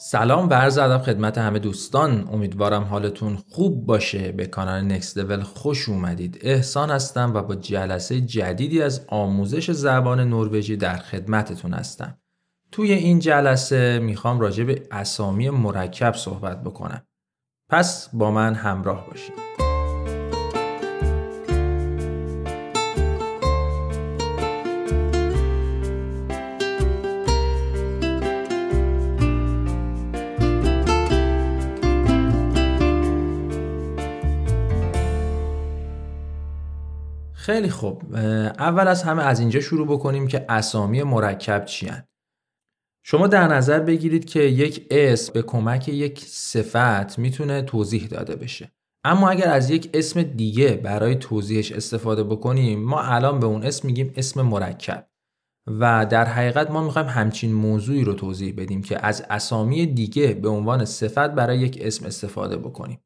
سلام و عرض ادب خدمت همه دوستان امیدوارم حالتون خوب باشه به کانال نکست لول خوش اومدید احسان هستم و با جلسه جدیدی از آموزش زبان نروژی در خدمتتون هستم توی این جلسه میخوام راجع به اسامی مرکب صحبت بکنم پس با من همراه باشید خیلی خوب اول از همه از اینجا شروع بکنیم که اسامی مرکب چیان شما در نظر بگیرید که یک اسم به کمک یک صفت میتونه توضیح داده بشه اما اگر از یک اسم دیگه برای توضیحش استفاده بکنیم ما الان به اون اسم میگیم اسم مرکب و در حقیقت ما میخوایم همچین موضوعی رو توضیح بدیم که از اسامی دیگه به عنوان صفت برای یک اسم استفاده بکنیم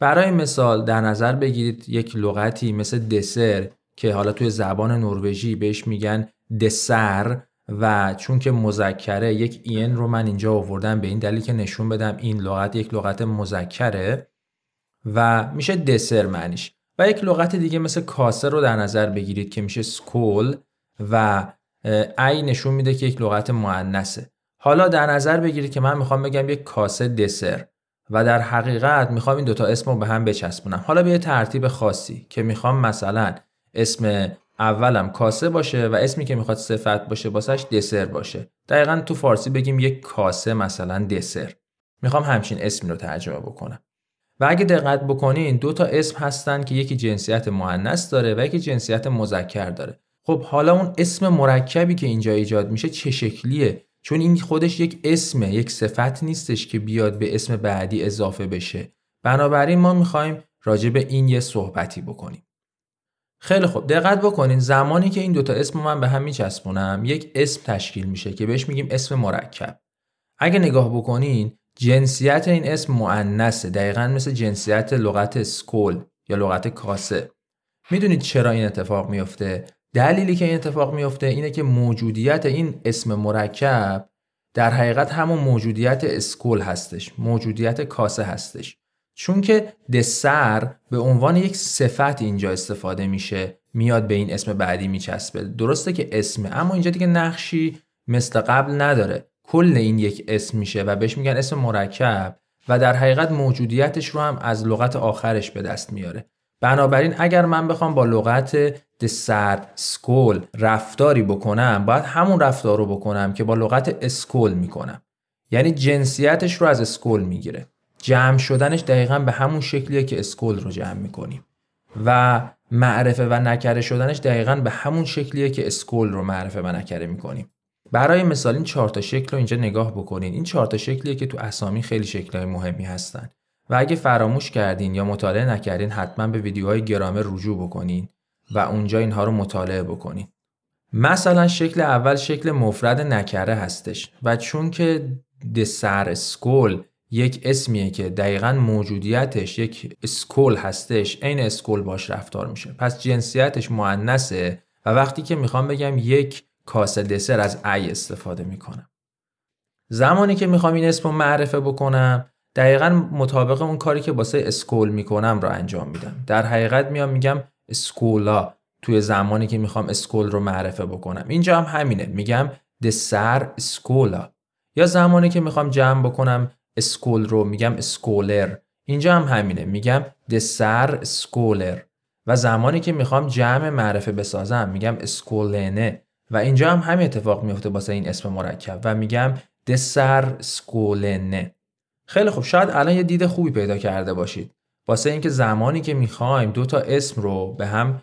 برای مثال در نظر بگیرید یک لغتی مثل دسر که حالا توی زبان نروژی بهش میگن دسر و چون که مذکره یک این رو من اینجا آوردم به این دلیل که نشون بدم این لغت یک لغت مذکره و میشه دسر معنیش و یک لغت دیگه مثل کاسه رو در نظر بگیرید که میشه سکول و ای نشون میده که یک لغت معنسه حالا در نظر بگیرید که من میخوام بگم یک کاسه دسر و در حقیقت میخوام این دوتا اسم رو به هم بچسبونم حالا به یه ترتیب خاصی که میخوام مثلا اسم اولم کاسه باشه و اسمی که میخواد صفت باشه باسش دسر باشه دقیقا تو فارسی بگیم یک کاسه مثلا دسر میخوام همچین اسمی رو ترجمه بکنم و اگه دقت بکنین دو تا اسم هستن که یکی جنسیت مؤنث داره و یکی جنسیت مذکر داره خب حالا اون اسم مرکبی که اینجا ایجاد میشه چه شکلیه چون این خودش یک اسم، یک صفت نیستش که بیاد به اسم بعدی اضافه بشه بنابراین ما میخوایم راجع به این یه صحبتی بکنیم خیلی خوب دقت بکنین زمانی که این دوتا اسم من به هم میچسبونم یک اسم تشکیل میشه که بهش میگیم اسم مرکب اگه نگاه بکنین جنسیت این اسم مؤنثه. دقیقا مثل جنسیت لغت سکول یا لغت کاسه میدونید چرا این اتفاق میفته دلیلی که این اتفاق میفته اینه که موجودیت این اسم مرکب در حقیقت همون موجودیت اسکول هستش موجودیت کاسه هستش چون که دسر به عنوان یک صفت اینجا استفاده میشه میاد به این اسم بعدی میچسبه درسته که اسمه اما اینجا دیگه نقشی مثل قبل نداره کل این یک اسم میشه و بهش میگن اسم مرکب و در حقیقت موجودیتش رو هم از لغت آخرش به دست میاره بنابراین اگر من بخوام با لغت دسر سکول رفتاری بکنم باید همون رفتار رو بکنم که با لغت اسکول میکنم یعنی جنسیتش رو از اسکول میگیره جمع شدنش دقیقا به همون شکلیه که اسکول رو جمع میکنیم و معرفه و نکره شدنش دقیقا به همون شکلیه که اسکول رو معرفه و نکره میکنیم برای مثال این چهار تا شکل رو اینجا نگاه بکنین این چهار تا شکلیه که تو اسامی خیلی شکلهای مهمی هستن و اگه فراموش کردین یا مطالعه نکردین حتما به ویدیوهای گرامر رجوع بکنین و اونجا اینها رو مطالعه بکنین مثلا شکل اول شکل مفرد نکره هستش و چون که دسر اسکول یک اسمیه که دقیقا موجودیتش یک اسکول هستش عین اسکول باش رفتار میشه پس جنسیتش معنسه و وقتی که میخوام بگم یک کاسه دسر از ای استفاده میکنم زمانی که میخوام این اسم رو معرفه بکنم دقیقا مطابق اون کاری که باسه اسکول میکنم رو انجام میدم در حقیقت میام میگم اسکولا توی زمانی که میخوام اسکول رو معرفه بکنم اینجا هم همینه میگم دسر اسکولا یا زمانی که میخوام جمع بکنم اسکول رو میگم اسکولر اینجا هم همینه میگم دسر اسکولر و زمانی که میخوام جمع معرفه بسازم میگم اسکولنه و اینجا هم همین اتفاق میفته واسه این اسم مرکب و میگم دسر اسکولنه خیلی خوب شاید الان یه دید خوبی پیدا کرده باشید واسه اینکه زمانی که میخوایم دو تا اسم رو به هم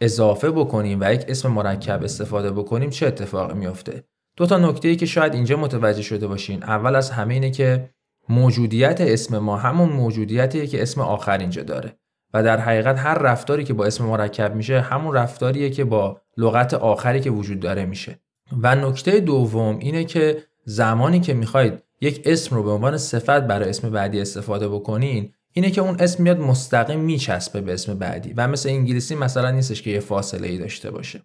اضافه بکنیم و یک اسم مرکب استفاده بکنیم چه اتفاقی میفته دو تا نکته ای که شاید اینجا متوجه شده باشین اول از همه اینه که موجودیت اسم ما همون موجودیتیه که اسم آخر اینجا داره و در حقیقت هر رفتاری که با اسم مرکب میشه همون رفتاریه که با لغت آخری که وجود داره میشه و نکته دوم اینه که زمانی که میخواید یک اسم رو به عنوان صفت برای اسم بعدی استفاده بکنین اینه که اون اسم میاد مستقیم میچسبه به اسم بعدی و مثل انگلیسی مثلا نیستش که یه فاصله ای داشته باشه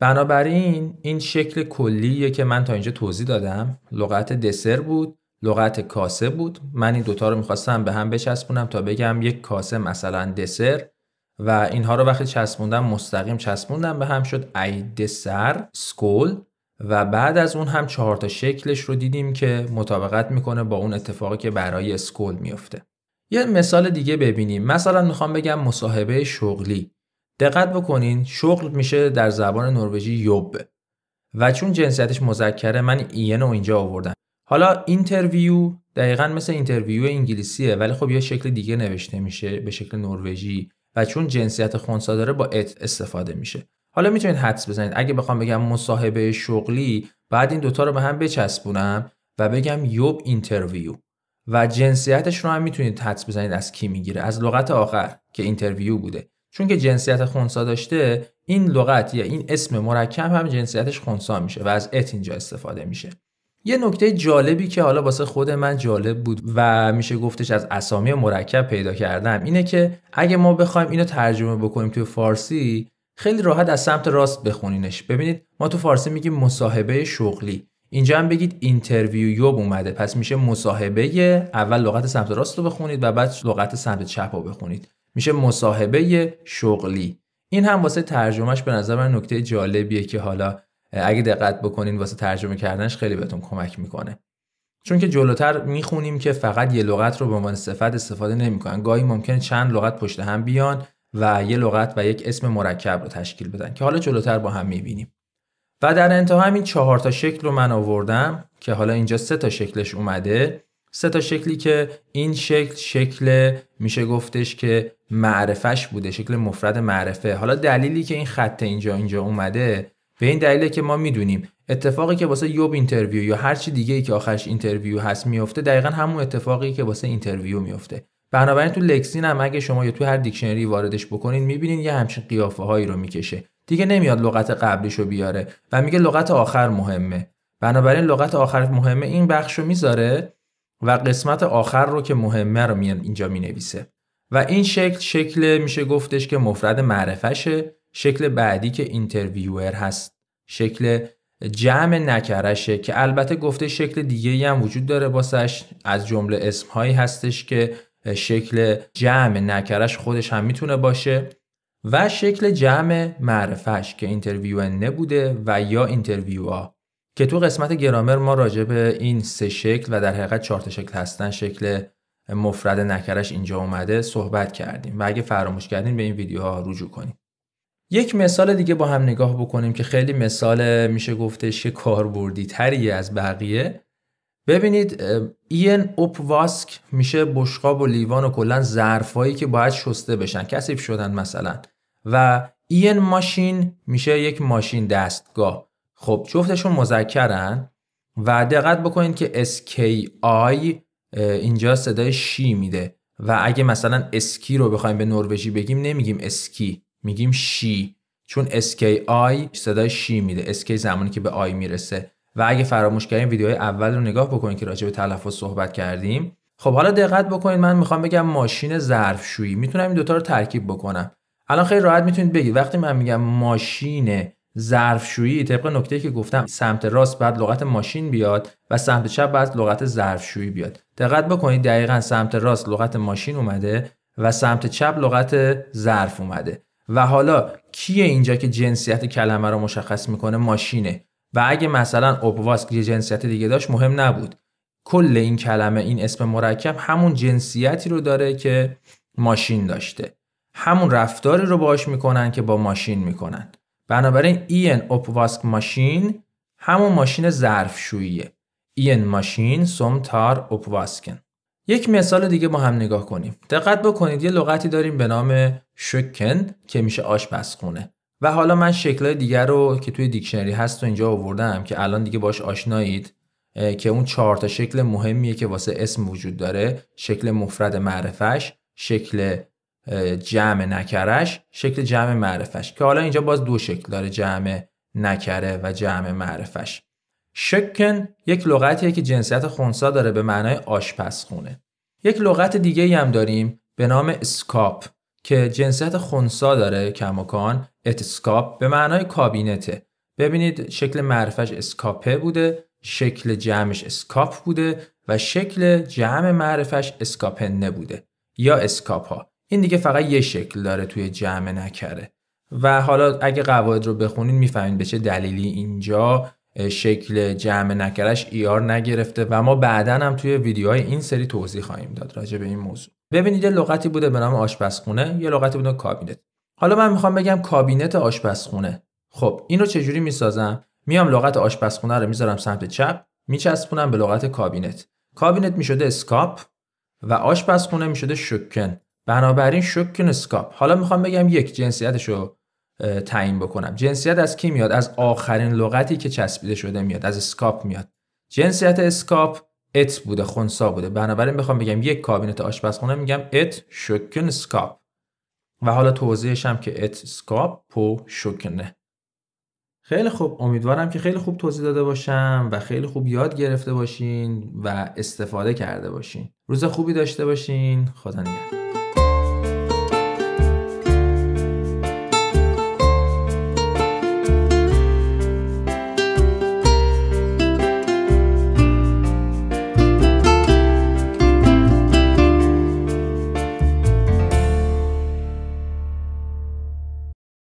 بنابراین این شکل کلیه که من تا اینجا توضیح دادم لغت دسر بود لغت کاسه بود من این دوتا رو میخواستم به هم بچسبونم تا بگم یک کاسه مثلا دسر و اینها رو وقتی چسبوندم مستقیم چسبوندم به هم شد ای دسر سکول و بعد از اون هم چهار تا شکلش رو دیدیم که مطابقت میکنه با اون اتفاقی که برای اسکول میفته یه مثال دیگه ببینیم مثلا میخوام بگم مصاحبه شغلی دقت بکنین شغل میشه در زبان نروژی یوب و چون جنسیتش مذکره من این اینجا آوردم حالا اینترویو دقیقا مثل اینترویو انگلیسیه ولی خب یه شکل دیگه نوشته میشه به شکل نروژی و چون جنسیت خونسا داره با ات استفاده میشه حالا میتونید حدس بزنید اگه بخوام بگم مصاحبه شغلی بعد این دوتا رو به هم بچسبونم و بگم یوب اینترویو و جنسیتش رو هم میتونید حدس بزنید از کی میگیره از لغت آخر که اینترویو بوده چون که جنسیت خونسا داشته این لغت یا این اسم مرکب هم جنسیتش خونسا میشه و از ات اینجا استفاده میشه یه نکته جالبی که حالا واسه خود من جالب بود و میشه گفتش از اسامی مرکب پیدا کردم اینه که اگه ما بخوایم اینو ترجمه بکنیم توی فارسی خیلی راحت از سمت راست بخونینش ببینید ما تو فارسی میگیم مصاحبه شغلی اینجا هم بگید اینترویو یوب اومده پس میشه مصاحبه اول لغت سمت راست رو بخونید و بعد لغت سمت چپ رو بخونید میشه مصاحبه شغلی این هم واسه ترجمهش به نظر من نکته جالبیه که حالا اگه دقت بکنین واسه ترجمه کردنش خیلی بهتون کمک میکنه چون که جلوتر میخونیم که فقط یه لغت رو به عنوان صفت استفاده نمیکنن گاهی ممکن چند لغت پشت هم بیان و یه لغت و یک اسم مرکب رو تشکیل بدن که حالا جلوتر با هم میبینیم و در انتها همین چهار تا شکل رو من آوردم که حالا اینجا سه تا شکلش اومده سه تا شکلی که این شکل شکل میشه گفتش که معرفش بوده شکل مفرد معرفه حالا دلیلی که این خط اینجا اینجا اومده به این دلیله که ما میدونیم اتفاقی که واسه یوب اینترویو یا هر چی دیگه ای که آخرش اینترویو هست میفته دقیقا همون اتفاقی که واسه اینترویو میفته بنابراین تو لکسین هم اگه شما یا تو هر دیکشنری واردش بکنین میبینین یه همچین قیافه هایی رو میکشه دیگه نمیاد لغت قبلیش رو بیاره و میگه لغت آخر مهمه بنابراین لغت آخر مهمه این بخش رو میذاره و قسمت آخر رو که مهمه رو اینجا مینویسه و این شکل شکل میشه گفتش که مفرد معرفشه شکل بعدی که اینترویور هست شکل جمع نکرشه که البته گفته شکل دیگه هم وجود داره باسش از جمله اسمهایی هستش که شکل جمع نکرش خودش هم میتونه باشه و شکل جمع معرفش که اینترویو نبوده و یا ها که تو قسمت گرامر ما راجع به این سه شکل و در حقیقت چهار شکل هستن شکل مفرد نکرش اینجا اومده صحبت کردیم و اگه فراموش کردین به این ویدیوها رجوع کنید یک مثال دیگه با هم نگاه بکنیم که خیلی مثال میشه گفتش که کاربردی تریه از بقیه ببینید این اوپ واسک میشه بشقاب و لیوان و کلا ظرفایی که باید شسته بشن کسیف شدن مثلا و این ماشین میشه یک ماشین دستگاه خب جفتشون مذکرن و دقت بکنید که آی اینجا صدای شی میده و اگه مثلا اسکی رو بخوایم به نروژی بگیم نمیگیم اسکی میگیم شی چون آی صدای شی میده اسکی زمانی که به آی میرسه و اگه فراموش کردیم ویدیوهای اول رو نگاه بکنید که راجع به تلفظ صحبت کردیم خب حالا دقت بکنید من میخوام بگم ماشین ظرفشویی میتونم این دوتا رو ترکیب بکنم الان خیلی راحت میتونید بگید وقتی من میگم ماشین ظرفشویی طبق نکته که گفتم سمت راست بعد لغت ماشین بیاد و سمت چپ بعد لغت ظرفشویی بیاد دقت بکنید دقیقا سمت راست لغت ماشین اومده و سمت چپ لغت ظرف اومده و حالا کیه اینجا که جنسیت کلمه رو مشخص میکنه ماشینه و اگه مثلا اوبواسک یه جنسیت دیگه داشت مهم نبود کل این کلمه این اسم مرکب همون جنسیتی رو داره که ماشین داشته همون رفتاری رو باش میکنن که با ماشین میکنن بنابراین این اوپواسک ماشین همون ماشین ظرفشوییه این ماشین سوم تار اوپواسکن یک مثال دیگه با هم نگاه کنیم دقت بکنید یه لغتی داریم به نام شکن که میشه آشپزخونه و حالا من شکلهای دیگر رو که توی دیکشنری هست و اینجا آوردم که الان دیگه باش آشنایید که اون چهار تا شکل مهمیه که واسه اسم وجود داره شکل مفرد معرفش شکل جمع نکرش شکل جمع معرفش که حالا اینجا باز دو شکل داره جمع نکره و جمع معرفش شکن یک لغتیه که جنسیت خونسا داره به معنای آشپزخونه. یک لغت دیگه هم داریم به نام اسکاپ که جنسیت خونسا داره کماکان اتسکاپ به معنای کابینته. ببینید شکل معرفش اسکاپه بوده، شکل جمعش اسکاپ بوده و شکل جمع معرفش اسکاپن بوده یا ها این دیگه فقط یه شکل داره توی جمع نکره. و حالا اگه قواعد رو بخونین میفهمین به چه دلیلی اینجا شکل جمع نکرش ایار نگرفته و ما بعدا هم توی ویدیوهای این سری توضیح خواهیم داد راجع به این موضوع ببینید لغتی بوده به نام آشپزخونه یه لغتی بوده کابینت حالا من میخوام بگم کابینت آشپزخونه خب اینو رو چجوری میسازم میام لغت آشپزخونه رو میذارم سمت چپ میچسبونم به لغت کابینت کابینت میشده اسکاپ و آشپزخونه میشده شکن بنابراین شکن اسکاپ حالا میخوام بگم یک جنسیتشو تعیین بکنم جنسیت از کی میاد از آخرین لغتی که چسبیده شده میاد از اسکاپ میاد جنسیت اسکاپ ات بوده خونسا بوده بنابراین میخوام بگم یک کابینت آشپزخونه میگم ات شکن اسکاپ و حالا توضیحش هم که ات اسکاپ پو شوکنه خیلی خوب امیدوارم که خیلی خوب توضیح داده باشم و خیلی خوب یاد گرفته باشین و استفاده کرده باشین روز خوبی داشته باشین خدا نگهدار